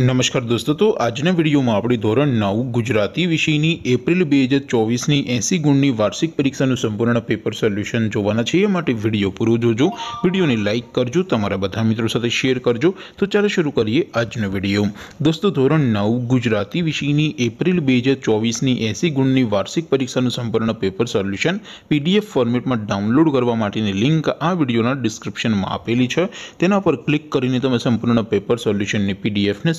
નમસ્કાર દોસ્તો તો આજના વિડીયોમાં આપણે ધોરણ નવ ગુજરાતી વિષયની એપ્રિલ બે હજાર ચોવીસની એંસી ગુણની વાર્ષિક પરીક્ષાનું સંપૂર્ણ પેપર સોલ્યુશન જોવાના છે એ માટે વિડીયો પૂરો જોજો વિડીયોને લાઇક કરજો તમારા બધા મિત્રો સાથે શેર કરજો તો ચાલો શરૂ કરીએ આજનો વિડીયો દોસ્તો ધોરણ નવ ગુજરાતી વિષયની એપ્રિલ બે હજાર ચોવીસની એંસી ગુણની વાર્ષિક પરીક્ષાનું સંપૂર્ણ પેપર સોલ્યુશન પીડીએફ ફોર્મેટમાં ડાઉનલોડ કરવા માટેની લિંક આ વિડીયોના ડિસ્ક્રિપ્શનમાં આપેલી છે તેના પર ક્લિક કરીને તમે સંપૂર્ણ પેપર સોલ્યુશનની પીડીએફને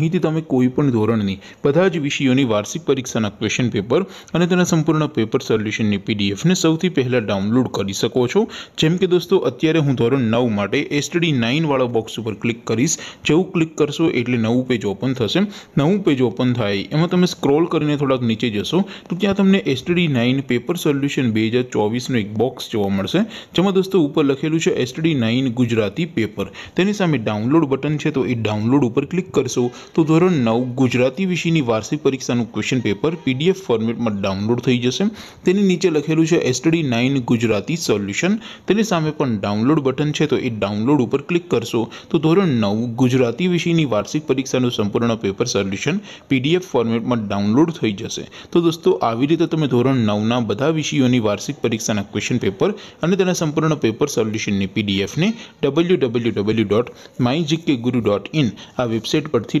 અહીંથી તમે કોઈ પણ ધોરણની બધા જ વિષયોની વાર્ષિક પરીક્ષાના ક્વેશ્ચન પેપર અને તેના સંપૂર્ણ પેપર સોલ્યુશનની પીડીએફને સૌથી પહેલાં ડાઉનલોડ કરી શકો છો જેમ કે દોસ્તો અત્યારે હું ધોરણ નવ માટે એસટડી નાઇનવાળા બોક્સ ઉપર ક્લિક કરીશ જેવું ક્લિક કરશો એટલે નવું પેજ ઓપન થશે નવું પેજ ઓપન થાય એમાં તમે સ્ક્રોલ કરીને થોડાક નીચે જશો તો ત્યાં તમને એસટડી નાઇન પેપર સોલ્યુશન બે હજાર ચોવીસનું એક બોક્સ જોવા મળશે જેમાં દોસ્તો ઉપર લખેલું છે એસટીડી નાઇન ગુજરાતી પેપર તેની સામે ડાઉનલોડ બટન છે તો એ ડાઉનલોડ ઉપર ક્લિક કરશો તો ધોરણ 9 ગુજરાતી વિષયની વાર્ષિક પરીક્ષાનું ક્વેશ્ચન પેપર પીડીએફ ફોર્મેટમાં ડાઉનલોડ થઈ જશે તેની નીચે લખેલું છે STD 9 ગુજરાતી સોલ્યુશન તેની સામે પર ડાઉનલોડ બટન છે તો ઈ ડાઉનલોડ ઉપર ક્લિક કરશો તો ધોરણ 9 ગુજરાતી વિષયની વાર્ષિક પરીક્ષાનું સંપૂર્ણ પેપર સોલ્યુશન પીડીએફ ફોર્મેટમાં ડાઉનલોડ થઈ જશે તો દોસ્તો આવી રીતે તમે ધોરણ 9 ના બધા વિષયોની વાર્ષિક પરીક્ષાના ક્વેશ્ચન પેપર અને તેના સંપૂર્ણ પેપર સોલ્યુશન ને પીડીએફ ને www.mygkguru.in આ વેબસાઈટ પરથી